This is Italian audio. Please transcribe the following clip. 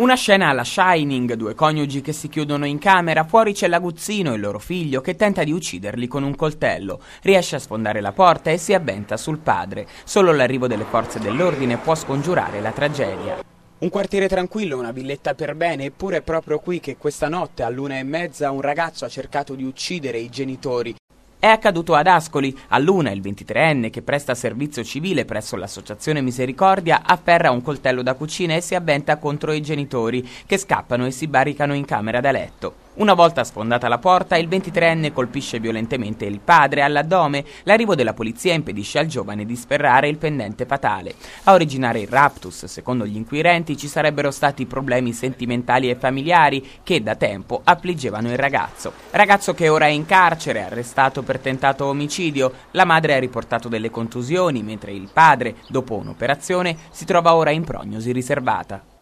Una scena alla Shining, due coniugi che si chiudono in camera, fuori c'è l'aguzzino, il loro figlio, che tenta di ucciderli con un coltello. Riesce a sfondare la porta e si avventa sul padre. Solo l'arrivo delle forze dell'ordine può scongiurare la tragedia. Un quartiere tranquillo, una villetta per bene, eppure è proprio qui che questa notte all'una e mezza un ragazzo ha cercato di uccidere i genitori. È accaduto ad Ascoli. A Luna, il 23enne che presta servizio civile presso l'associazione Misericordia afferra un coltello da cucina e si avventa contro i genitori che scappano e si barricano in camera da letto. Una volta sfondata la porta, il 23enne colpisce violentemente il padre all'addome. L'arrivo della polizia impedisce al giovane di sferrare il pendente fatale. A originare il raptus, secondo gli inquirenti, ci sarebbero stati problemi sentimentali e familiari che da tempo affliggevano il ragazzo. Ragazzo che ora è in carcere, arrestato per tentato omicidio. La madre ha riportato delle contusioni, mentre il padre, dopo un'operazione, si trova ora in prognosi riservata.